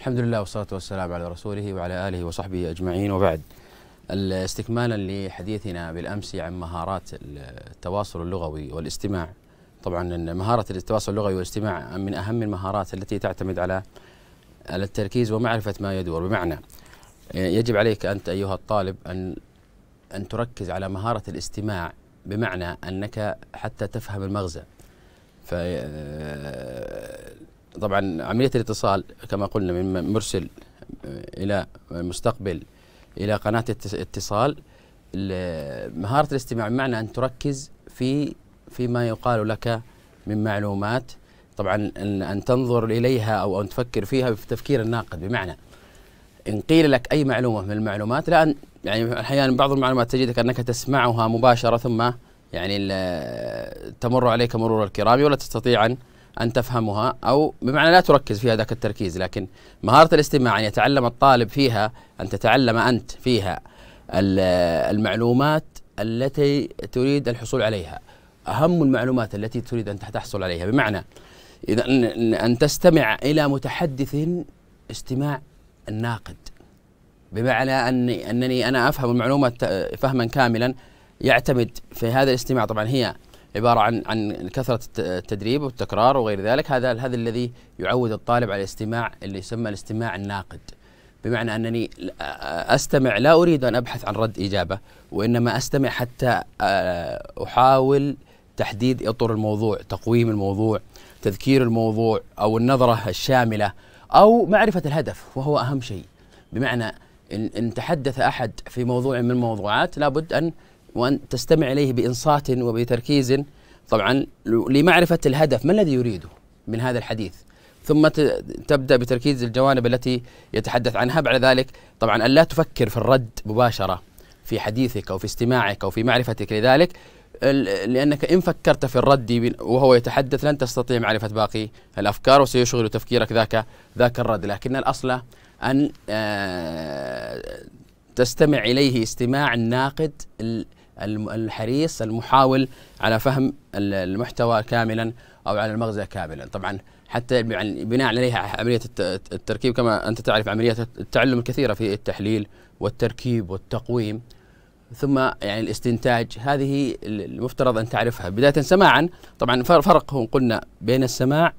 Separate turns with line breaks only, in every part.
الحمد لله والصلاة والسلام على رسوله وعلى آله وصحبه أجمعين وبعد استكمالا لحديثنا بالأمس عن مهارات التواصل اللغوي والاستماع طبعا مهارة التواصل اللغوي والاستماع من أهم المهارات التي تعتمد على التركيز ومعرفة ما يدور بمعنى يجب عليك أنت أيها الطالب أن أن تركز على مهارة الاستماع بمعنى أنك حتى تفهم المغزى طبعا عمليه الاتصال كما قلنا من مرسل آه، الى مستقبل الى قناه اتصال مهاره الاستماع بمعنى ان تركز في فيما يقال لك من معلومات طبعا ان, تنظر اليها او ان تفكر فيها بتفكير الناقد بمعنى ان قيل لك اي معلومه من المعلومات لان يعني احيانا بعض المعلومات تجدك انك تسمعها مباشره ثم يعني تمر عليك مرور الكرام ولا تستطيع ان أن تفهمها أو بمعنى لا تركز فيها ذاك التركيز لكن مهارة الاستماع أن يعني يتعلم الطالب فيها أن تتعلم أنت فيها المعلومات التي تريد الحصول عليها أهم المعلومات التي تريد أن تحصل عليها بمعنى إذا أن تستمع إلى متحدث استماع الناقد بمعنى أني أنني أنا أفهم المعلومة فهما كاملا يعتمد في هذا الاستماع طبعا هي عباره عن عن كثره التدريب والتكرار وغير ذلك هذا هذا الذي يعود الطالب على الاستماع اللي يسمى الاستماع الناقد بمعنى انني استمع لا اريد ان ابحث عن رد اجابه وانما استمع حتى آه، احاول تحديد اطر الموضوع تقويم الموضوع تذكير الموضوع او النظره الشامله او معرفه الهدف وهو اهم شيء بمعنى ان, إن تحدث احد في موضوع من الموضوعات لابد ان وأن تستمع إليه بإنصات وبتركيز طبعا لمعرفة الهدف ما الذي يريده من هذا الحديث ثم تبدأ بتركيز الجوانب التي يتحدث عنها بعد ذلك طبعا أن لا تفكر في الرد مباشرة في حديثك أو في استماعك أو في معرفتك لذلك لأنك إن فكرت في الرد وهو يتحدث لن تستطيع معرفة باقي الأفكار وسيشغل تفكيرك ذاك ذاك الرد لكن الأصل أن آه، تستمع إليه استماع الناقد الحريص المحاول على فهم المحتوى كاملا او على المغزى كاملا طبعا حتى يعني بناء عليها عمليه التركيب كما انت تعرف عمليات التعلم الكثيره في التحليل والتركيب والتقويم ثم يعني الاستنتاج هذه المفترض ان تعرفها بدايه سماعا طبعا فرق قلنا بين السماع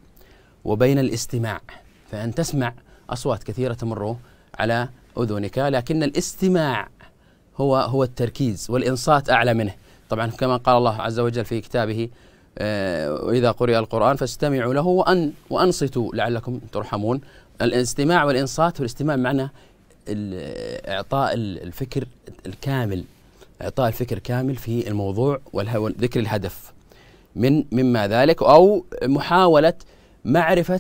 وبين الاستماع فان تسمع اصوات كثيره تمر على اذنك لكن الاستماع هو هو التركيز والإنصات أعلى منه طبعا كما قال الله عز وجل في كتابه آه، وإذا قرئ القرآن فاستمعوا له وأن وأنصتوا لعلكم ترحمون الاستماع والإنصات والاستماع معنى إعطاء الفكر الكامل إعطاء الفكر كامل في الموضوع وذكر الهدف من مما ذلك أو محاولة معرفة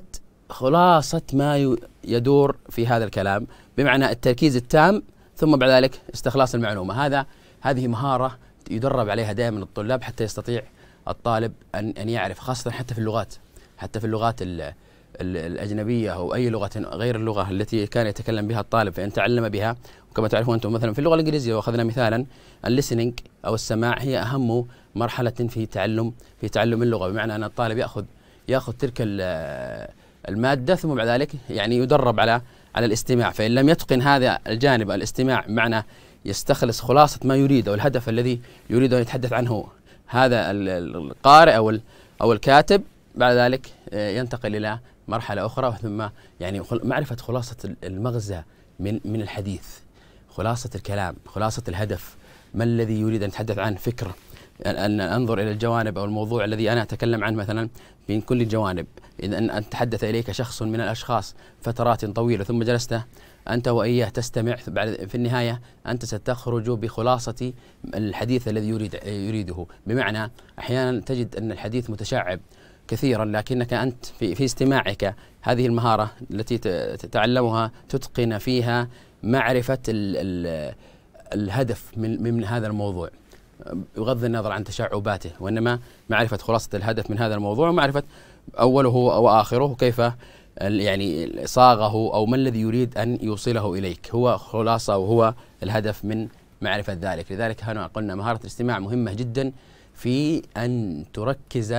خلاصة ما يدور في هذا الكلام بمعنى التركيز التام ثم بعد ذلك استخلاص المعلومه هذا هذه مهاره يدرب عليها دائما الطلاب حتى يستطيع الطالب ان ان يعرف خاصه حتى في اللغات حتى في اللغات الأجنبية أو أي لغة غير اللغة التي كان يتكلم بها الطالب فإن تعلم بها وكما تعرفون أنتم مثلا في اللغة الإنجليزية وأخذنا مثالا الليسننج أو السماع هي أهم مرحلة في تعلم في تعلم اللغة بمعنى أن الطالب يأخذ يأخذ تلك المادة ثم بعد ذلك يعني يدرب على على الاستماع فإن لم يتقن هذا الجانب الاستماع معنى يستخلص خلاصة ما يريد أو الهدف الذي يريد أن يتحدث عنه هذا القارئ أو أو الكاتب بعد ذلك آه، ينتقل إلى مرحلة أخرى ثم يعني معرفة خلاصة المغزى من من الحديث خلاصة الكلام خلاصة الهدف ما الذي يريد أن يتحدث عنه فكرة أن أنظر إلى الجوانب أو الموضوع الذي أنا أتكلم عنه مثلا من كل الجوانب إذا أن تحدث إليك شخص من الأشخاص فترات طويلة ثم جلست أنت وإياه تستمع بعد في النهاية أنت ستخرج بخلاصة الحديث الذي يريد يريده بمعنى أحيانا تجد أن الحديث متشعب كثيرا لكنك أنت في, في استماعك هذه المهارة التي تتعلمها تتقن فيها معرفة ال ال الهدف من, من هذا الموضوع بغض النظر عن تشعباته وانما معرفه خلاصه الهدف من هذا الموضوع ومعرفه اوله واخره كيف يعني صاغه او ما الذي يريد ان يوصله اليك هو خلاصه وهو الهدف من معرفه ذلك لذلك هنا قلنا مهاره الاستماع مهمه جدا في ان تركز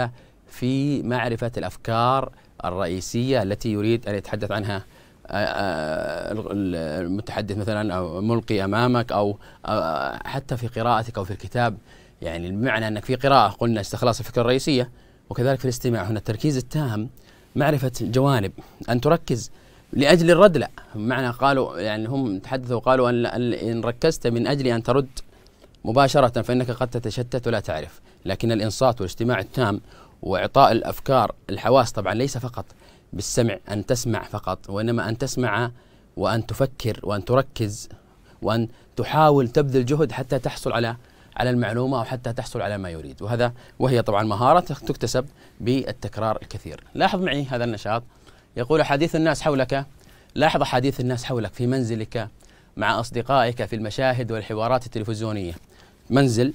في معرفه الافكار الرئيسيه التي يريد ان يتحدث عنها آه، آه، المتحدث مثلا أو ملقي أمامك أو آه، حتى في قراءتك أو في الكتاب يعني بمعنى أنك في قراءة قلنا استخلاص الفكرة الرئيسية وكذلك في الاستماع هنا التركيز التام معرفة جوانب أن تركز لأجل الرد لا بمعنى قالوا يعني هم تحدثوا قالوا أن إن ركزت من أجل أن ترد مباشرة فإنك قد تتشتت ولا تعرف لكن الإنصات والاستماع التام وإعطاء الأفكار الحواس طبعا ليس فقط بالسمع أن تسمع فقط وإنما أن تسمع وأن تفكر وأن تركز وأن تحاول تبذل جهد حتى تحصل على على المعلومة أو حتى تحصل على ما يريد وهذا وهي طبعا مهارة تكتسب بالتكرار الكثير لاحظ معي هذا النشاط يقول أحاديث الناس حولك لاحظ أحاديث الناس حولك في منزلك مع أصدقائك في المشاهد والحوارات التلفزيونية منزل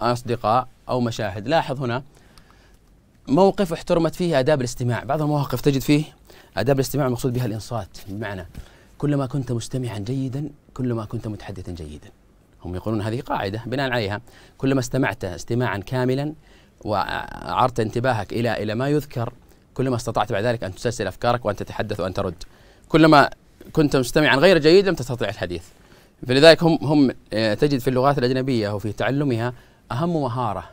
أصدقاء أو مشاهد لاحظ هنا موقف احترمت فيه آداب الاستماع بعض المواقف تجد فيه آداب الاستماع المقصود بها الإنصات بمعنى كلما كنت مستمعا جيدا كلما كنت متحدثا جيدا هم يقولون هذه قاعدة بناء عليها كلما استمعت استماعا كاملا وأعرت انتباهك إلى إلى ما يذكر كلما استطعت بعد ذلك أن تسلسل أفكارك وأن تتحدث وأن ترد كلما كنت مستمعا غير جيد لم تستطع الحديث فلذلك هم هم آه، تجد في اللغات الأجنبية وفي تعلمها اهم مهاره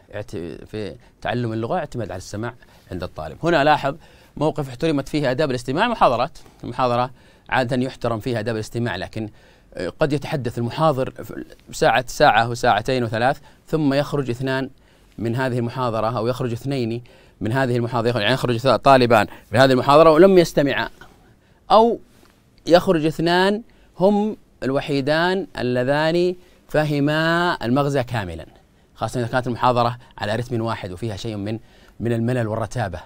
في تعلم اللغه اعتماد على السماع عند الطالب هنا لاحظ موقف احترمت فيه اداب الاستماع محاضرات المحاضره عاده يحترم فيها اداب الاستماع لكن قد يتحدث المحاضر ساعة ساعة وساعتين وثلاث ثم يخرج اثنان من هذه المحاضرة أو يخرج اثنين من هذه المحاضرة يعني يخرج طالبان من هذه المحاضرة ولم يستمعا أو يخرج اثنان هم الوحيدان اللذان فهما المغزى كاملا خاصة إذا كانت المحاضرة على رتم واحد وفيها شيء من من الملل والرتابة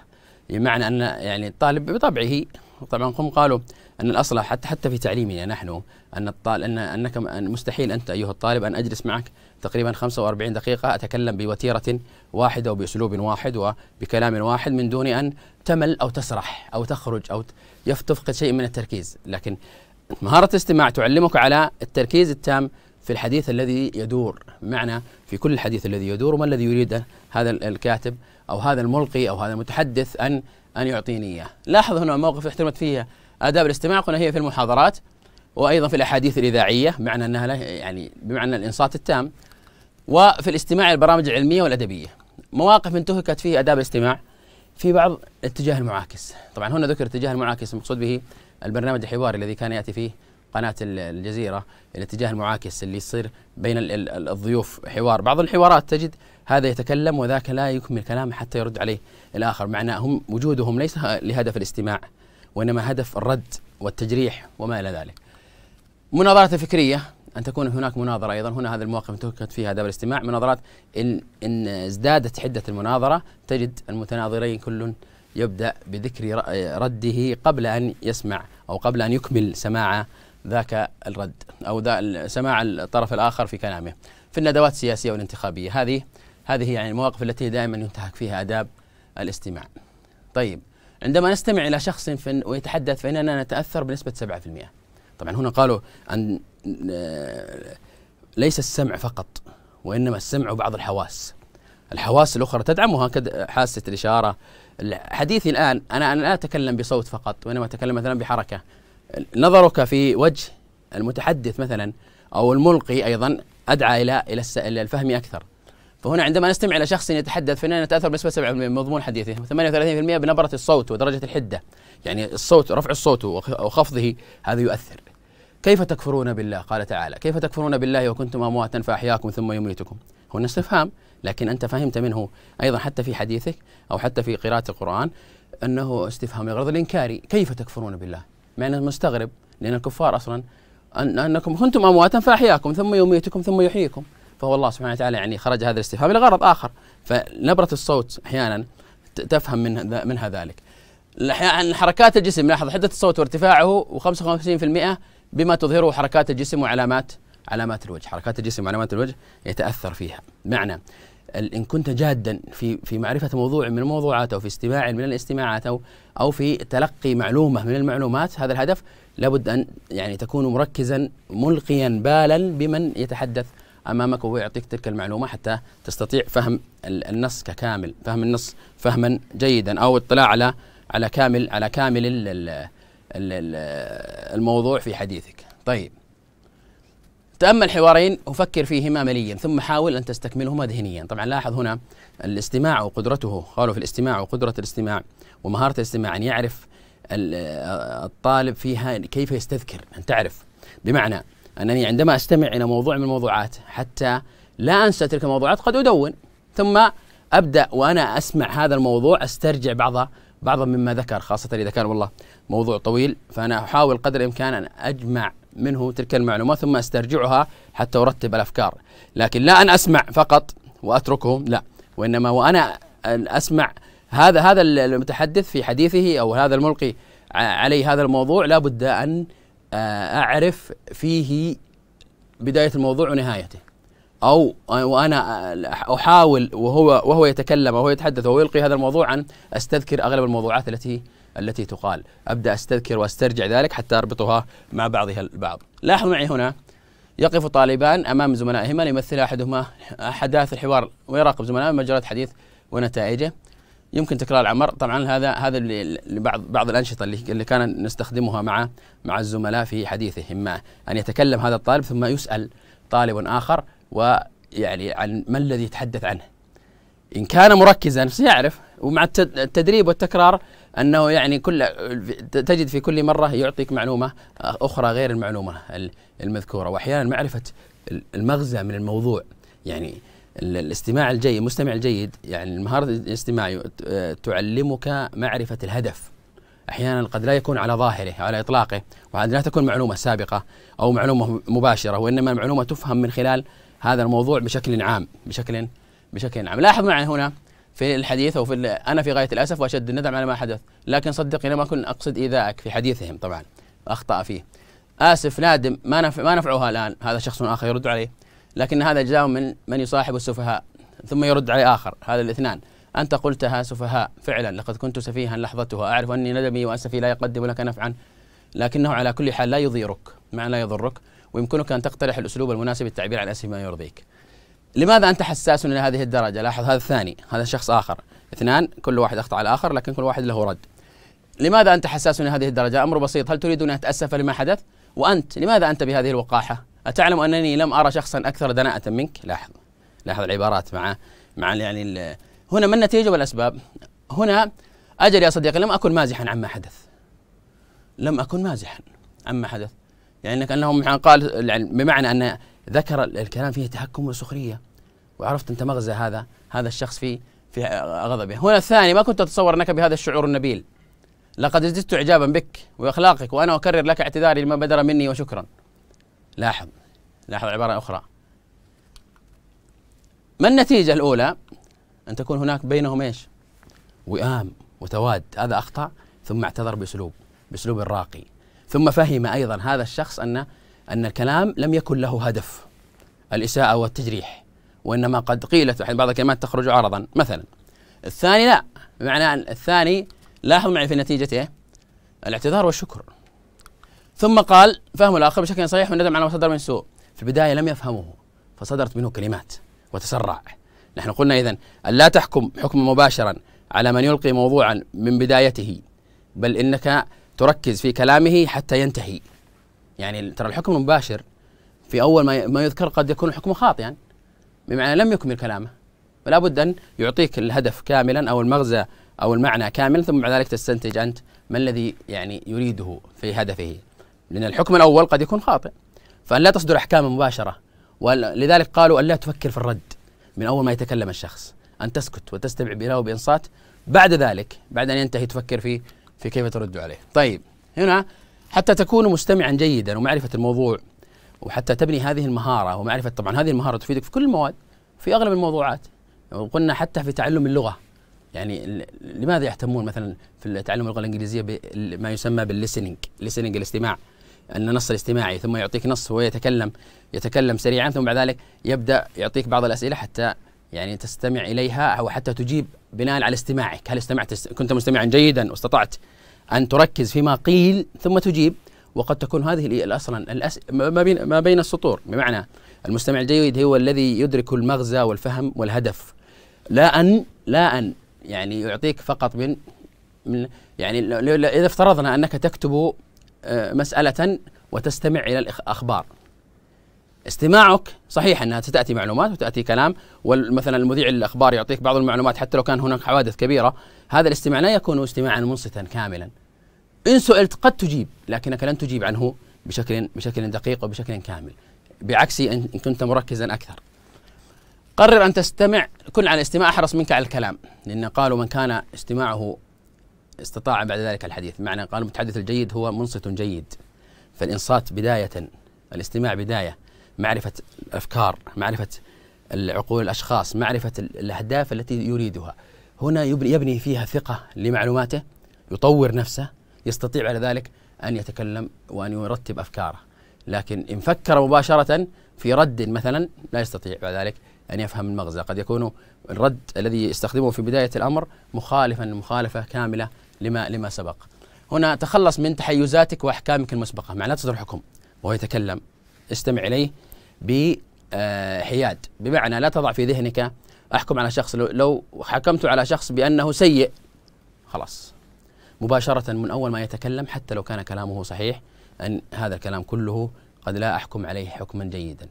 بمعنى أن يعني الطالب بطبعه طبعا هم قالوا أن الأصل حتى حتى في تعليمنا نحن أن الطالب أن أنك مستحيل أنت أيها الطالب أن أجلس معك تقريبا 45 دقيقة أتكلم بوتيرة واحدة وبأسلوب واحد وبكلام واحد من دون أن تمل أو تسرح أو تخرج أو تفقد شيء من التركيز لكن مهارة الاستماع تعلمك على التركيز التام في الحديث الذي يدور معنى في كل الحديث الذي يدور ما الذي يريد هذا الكاتب أو هذا الملقي أو هذا المتحدث أن أن يعطيني إياه لاحظ هنا موقف احترمت فيه آداب الاستماع قلنا هي في المحاضرات وأيضا في الأحاديث الإذاعية معنى أنها يعني بمعنى الإنصات التام وفي الاستماع للبرامج العلمية والأدبية مواقف انتهكت فيه آداب الاستماع في بعض الاتجاه المعاكس طبعا هنا ذكر الاتجاه المعاكس المقصود به البرنامج الحواري الذي كان يأتي فيه قناه الجزيره الاتجاه المعاكس اللي يصير بين الضيوف حوار بعض الحوارات تجد هذا يتكلم وذاك لا يكمل كلامه حتى يرد عليه الاخر معناه هم وجودهم ليس لهدف الاستماع وانما هدف الرد والتجريح وما الى ذلك مناظرات فكريه ان تكون هناك مناظره ايضا هنا هذا المواقف انتهكت فيها آداب الاستماع مناظرات ان ان ازدادت حده المناظره تجد المتناظرين كل يبدا بذكر رده قبل ان يسمع او قبل ان يكمل سماع ذاك الرد أو ذا سماع الطرف الآخر في كلامه في الندوات السياسية والانتخابية هذه هذه يعني المواقف التي دائما ينتهك فيها آداب الاستماع طيب عندما نستمع إلى شخص ويتحدث فإننا نتأثر بنسبة 7% طبعا هنا قالوا أن آه، ليس السمع فقط وإنما السمع وبعض الحواس الحواس الأخرى تدعمها حاسة الإشارة حديثي الآن أنا أنا لا أتكلم بصوت فقط وإنما أتكلم مثلا بحركة نظرك في وجه المتحدث مثلا او الملقي ايضا ادعى الى الى الفهم اكثر فهنا عندما نستمع الى شخص يتحدث فاننا نتاثر بنسبه 7% من مضمون حديثه و38% بنبره الصوت ودرجه الحده يعني الصوت رفع الصوت وخفضه هذا يؤثر كيف تكفرون بالله قال تعالى كيف تكفرون بالله وكنتم امواتا فاحياكم ثم يميتكم هنا استفهام لكن انت فهمت منه ايضا حتى في حديثك او حتى في قراءه القران انه استفهام يغرض الانكاري كيف تكفرون بالله مع انه مستغرب لان الكفار اصلا انكم كنتم امواتا فاحياكم ثم يميتكم ثم يحييكم فهو الله سبحانه وتعالى يعني خرج هذا الاستفهام لغرض اخر فنبره الصوت احيانا تفهم من منها ذلك عن حركات الجسم لاحظ حده الصوت وارتفاعه و55% بما تظهره حركات الجسم وعلامات علامات الوجه حركات الجسم وعلامات الوجه يتاثر فيها معنى ان كنت جادا في في معرفه موضوع من الموضوعات او في استماع من الاستماعات او او في تلقي معلومه من المعلومات هذا الهدف لابد ان يعني تكون مركزا ملقيا بالا بمن يتحدث امامك ويعطيك تلك المعلومه حتى تستطيع فهم النص ككامل فهم النص فهما جيدا او اطلاع على على كامل على كامل الموضوع في حديثك طيب تأمل حوارين وفكر فيهما مليا ثم حاول أن تستكملهما ذهنيا طبعا لاحظ هنا الاستماع وقدرته قالوا في الاستماع وقدرة الاستماع ومهارة الاستماع أن يعرف الطالب فيها كيف يستذكر أن تعرف بمعنى أنني عندما أستمع إلى موضوع من الموضوعات حتى لا أنسى تلك الموضوعات قد أدون ثم أبدأ وأنا أسمع هذا الموضوع أسترجع بعض بعض مما ذكر خاصة إذا كان والله موضوع طويل فأنا أحاول قدر الإمكان أن أجمع منه تلك المعلومات ثم استرجعها حتى ارتب الافكار لكن لا ان اسمع فقط واتركه لا وانما وانا اسمع هذا هذا المتحدث في حديثه او هذا الملقي علي هذا الموضوع لابد ان آه، اعرف فيه بدايه الموضوع ونهايته او وانا آه، احاول وهو وهو يتكلم وهو يتحدث وهو يلقي هذا الموضوع ان استذكر اغلب الموضوعات التي التي تقال أبدأ أستذكر وأسترجع ذلك حتى أربطها مع بعضها البعض لاحظ معي هنا يقف طالبان أمام زملائهما ليمثل أحدهما أحداث الحوار ويراقب زملائه مجرد حديث ونتائجه يمكن تكرار العمر طبعا هذا هذا لبعض بعض الانشطه اللي اللي كان نستخدمها مع مع الزملاء في حديثهم اما ان يتكلم هذا الطالب ثم يسال طالب اخر ويعني عن ما الذي يتحدث عنه ان كان مركزا سيعرف ومع التدريب والتكرار انه يعني كل تجد في كل مره يعطيك معلومه اخرى غير المعلومه المذكوره واحيانا معرفه المغزى من الموضوع يعني الاستماع الجيد المستمع الجيد يعني المهارة الاستماعي تعلمك معرفة الهدف أحيانا قد لا يكون على ظاهره على إطلاقه وقد لا تكون معلومة سابقة أو معلومة مباشرة وإنما المعلومة تفهم من خلال هذا الموضوع بشكل عام بشكل بشكل عام لاحظ معي هنا في الحديث او في انا في غايه الاسف واشد الندم على ما حدث، لكن صدقني لم اكن اقصد ايذائك في حديثهم طبعا اخطا فيه. اسف نادم ما نفع ما نفعها الان هذا شخص اخر يرد عليه، لكن هذا جزاء من من يصاحب السفهاء ثم يرد عليه اخر، هذا الاثنان. انت قلتها سفهاء فعلا لقد كنت سفيها لحظتها اعرف اني ندمي واسفي لا يقدم لك نفعا لكنه على كل حال لا يضيرك مع لا يضرك ويمكنك ان تقترح الاسلوب المناسب للتعبير عن اسف ما يرضيك. لماذا انت حساس الى هذه الدرجه؟ لاحظ هذا الثاني، هذا شخص اخر، اثنان كل واحد اخطا على الاخر لكن كل واحد له رد. لماذا انت حساس الى هذه الدرجه؟ امر بسيط، هل تريد ان اتاسف لما حدث؟ وانت لماذا انت بهذه الوقاحه؟ اتعلم انني لم ارى شخصا اكثر دناءة منك؟ لاحظ لاحظ العبارات مع مع يعني هنا ما النتيجه والاسباب؟ هنا اجل يا صديقي لم اكن مازحا عما حدث. لم اكن مازحا عما حدث. يعني انك انهم قال يعني بمعنى ان ذكر الكلام فيه تحكم وسخريه وعرفت انت مغزى هذا هذا الشخص في في غضبه هنا الثاني ما كنت اتصور انك بهذا الشعور النبيل لقد ازددت اعجابا بك واخلاقك وانا اكرر لك اعتذاري لما بدر مني وشكرا لاحظ لاحظ عباره اخرى ما النتيجه الاولى ان تكون هناك بينهم ايش وئام وتواد هذا اخطا ثم اعتذر باسلوب باسلوب راقي ثم فهم ايضا هذا الشخص ان أن الكلام لم يكن له هدف الإساءة والتجريح وإنما قد قيلت بعض الكلمات تخرج عرضا مثلا الثاني لا بمعنى أن الثاني لاحظ معي في نتيجته إيه؟ الاعتذار والشكر ثم قال فهم الآخر بشكل صحيح والندم على ما صدر من سوء في البداية لم يفهمه فصدرت منه كلمات وتسرع نحن قلنا إذا أن لا تحكم حكما مباشرا على من يلقي موضوعا من بدايته بل إنك تركز في كلامه حتى ينتهي يعني ترى الحكم المباشر في اول ما ما يذكر قد يكون الحكم خاطئا بمعنى لم يكمل كلامه فلا بد ان يعطيك الهدف كاملا او المغزى او المعنى كاملا ثم بعد ذلك تستنتج انت ما الذي يعني يريده في هدفه لان الحكم الاول قد يكون خاطئ فان لا تصدر احكام مباشره ولذلك قالوا ان لا تفكر في الرد من اول ما يتكلم الشخص ان تسكت وتستمع بلا بانصات بعد ذلك بعد ان ينتهي تفكر في في كيف ترد عليه طيب هنا حتى تكون مستمعا جيدا ومعرفه الموضوع وحتى تبني هذه المهاره ومعرفه طبعا هذه المهاره تفيدك في كل المواد في اغلب الموضوعات وقلنا حتى في تعلم اللغه يعني لماذا يهتمون مثلا في تعلم اللغه الانجليزيه بما يسمى بالليسننج ليسننج الاستماع ان نص الاستماعي ثم يعطيك نص وهو يتكلم يتكلم سريعا ثم بعد ذلك يبدا يعطيك بعض الاسئله حتى يعني تستمع اليها او حتى تجيب بناء على استماعك هل استمعت كنت مستمعا جيدا واستطعت أن تركز فيما قيل ثم تجيب وقد تكون هذه أصلا الأس... ما بين ما بين السطور بمعنى المستمع الجيد هو الذي يدرك المغزى والفهم والهدف لا أن لا أن يعني يعطيك فقط من من يعني إذا افترضنا أنك تكتب آه، مسألة وتستمع إلى الأخبار استماعك صحيح انها ستاتي معلومات وتاتي كلام ومثلا المذيع الاخبار يعطيك بعض المعلومات حتى لو كان هناك حوادث كبيره هذا الاستماع لا يكون استماعا منصتا كاملا ان سئلت قد تجيب لكنك لن تجيب عنه بشكل بشكل دقيق وبشكل كامل بعكس ان كنت مركزا اكثر قرر ان تستمع كن على الاستماع احرص منك على الكلام لان قالوا من كان استماعه استطاع بعد ذلك الحديث معنى قال المتحدث الجيد هو منصت جيد فالانصات بدايه الاستماع بدايه معرفه الافكار معرفه العقول الاشخاص معرفه الاهداف التي يريدها هنا يبني فيها ثقه لمعلوماته يطور نفسه يستطيع على ذلك ان يتكلم وان يرتب افكاره لكن ان فكر مباشره في رد مثلا لا يستطيع بعد ذلك ان يفهم المغزى قد يكون الرد الذي يستخدمه في بدايه الامر مخالفا مخالفه كامله لما لما سبق هنا تخلص من تحيزاتك واحكامك المسبقه لا تصدر حكم وهو يتكلم استمع إليه بحياد بمعنى لا تضع في ذهنك أحكم على شخص لو حكمت على شخص بأنه سيء خلاص مباشرة من أول ما يتكلم حتى لو كان كلامه صحيح أن هذا الكلام كله قد لا أحكم عليه حكما جيدا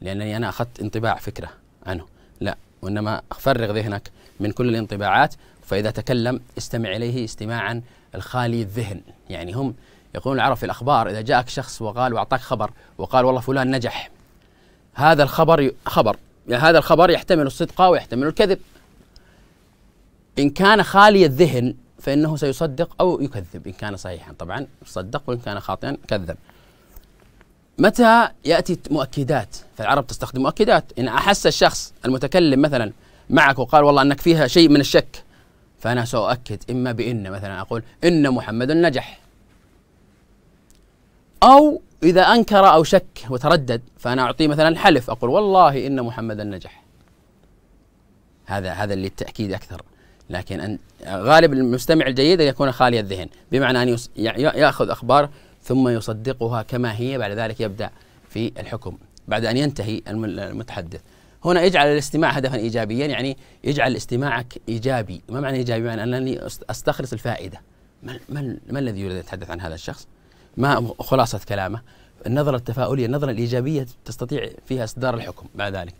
لأنني أنا أخذت انطباع فكرة عنه لا وإنما أفرغ ذهنك من كل الانطباعات فإذا تكلم استمع إليه استماعا الخالي الذهن يعني هم يقولون العرب في الأخبار إذا جاءك شخص وقال وأعطاك خبر وقال والله فلان نجح هذا الخبر خبر يعني هذا الخبر يحتمل الصدق ويحتمل الكذب إن كان خالي الذهن فإنه سيصدق أو يكذب إن كان صحيحا طبعا صدق وإن كان خاطئا كذب متى يأتي مؤكدات فالعرب تستخدم مؤكدات إن أحس الشخص المتكلم مثلا معك وقال والله أنك فيها شيء من الشك فأنا سأؤكد إما بإن مثلا أقول إن محمد نجح أو إذا أنكر أو شك وتردد فأنا أعطيه مثلا حلف أقول والله إن محمدا نجح هذا هذا اللي التأكيد أكثر لكن أن غالب المستمع الجيد أن يكون خالي الذهن بمعنى أن يأخذ أخبار ثم يصدقها كما هي بعد ذلك يبدأ في الحكم بعد أن ينتهي المتحدث هنا اجعل الاستماع هدفا ايجابيا يعني اجعل استماعك ايجابي ما معنى ايجابي يعني انني استخلص الفائده ما, ما, ما الذي يريد ان يتحدث عن هذا الشخص ما خلاصة كلامه النظرة التفاؤلية النظرة الإيجابية تستطيع فيها إصدار الحكم بعد ذلك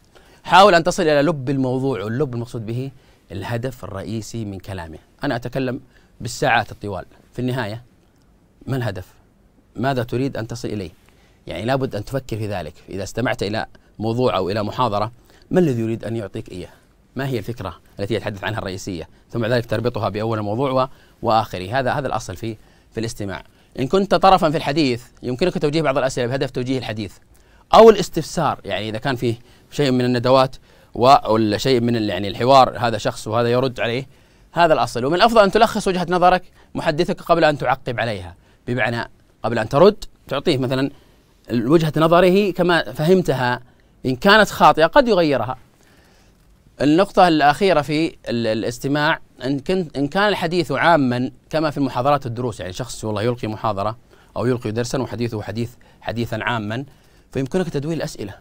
حاول أن تصل إلى لب الموضوع واللب المقصود به الهدف الرئيسي من كلامه أنا أتكلم بالساعات الطوال في النهاية ما الهدف ماذا تريد أن تصل إليه يعني لابد أن تفكر في ذلك إذا استمعت إلى موضوع أو إلى محاضرة ما الذي يريد أن يعطيك إياه ما هي الفكرة التي يتحدث عنها الرئيسية ثم بعد ذلك تربطها بأول الموضوع وآخره هذا هذا الأصل في في الاستماع إن كنت طرفا في الحديث يمكنك توجيه بعض الأسئلة بهدف توجيه الحديث أو الاستفسار يعني إذا كان فيه شيء من الندوات ولا شيء من يعني الحوار هذا شخص وهذا يرد عليه هذا الأصل ومن الأفضل أن تلخص وجهة نظرك محدثك قبل أن تعقب عليها بمعنى قبل أن ترد تعطيه مثلا وجهة نظره كما فهمتها إن كانت خاطئة قد يغيرها النقطة الأخيرة في الاستماع إن كنت إن كان الحديث عاما كما في المحاضرات الدروس يعني شخص والله يلقي محاضرة أو يلقي درسا وحديثه حديث حديثا عاما فيمكنك تدوير الأسئلة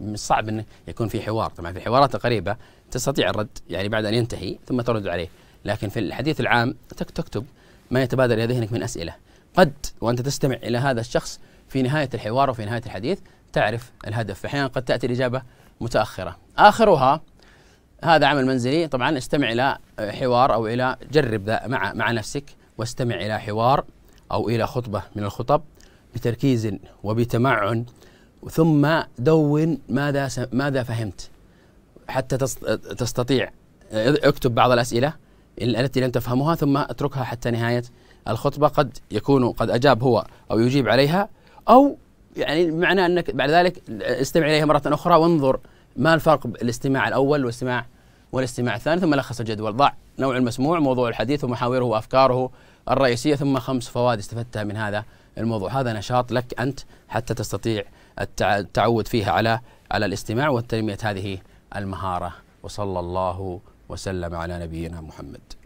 من الصعب أنه يكون في حوار طبعا في الحوارات القريبة تستطيع الرد يعني بعد أن ينتهي ثم ترد عليه لكن في الحديث العام تكتب ما يتبادر إلى ذهنك من أسئلة قد وأنت تستمع إلى هذا الشخص في نهاية الحوار وفي نهاية الحديث تعرف الهدف فأحيانا قد تأتي الإجابة متأخرة آخرها هذا عمل منزلي طبعا استمع الى حوار او الى جرب ذا مع مع نفسك واستمع الى حوار او الى خطبه من الخطب بتركيز وبتمعن ثم دون ماذا ماذا فهمت حتى تستطيع اكتب بعض الاسئله التي لم تفهمها ثم اتركها حتى نهايه الخطبه قد يكون قد اجاب هو او يجيب عليها او يعني معنى انك بعد ذلك استمع اليها مره اخرى وانظر ما الفرق الاستماع الاول والاستماع والاستماع الثاني ثم لخص الجدول ضع نوع المسموع موضوع الحديث ومحاوره وافكاره الرئيسيه ثم خمس فوائد استفدتها من هذا الموضوع هذا نشاط لك انت حتى تستطيع التعود فيها على على الاستماع وتنميه هذه المهاره وصلى الله وسلم على نبينا محمد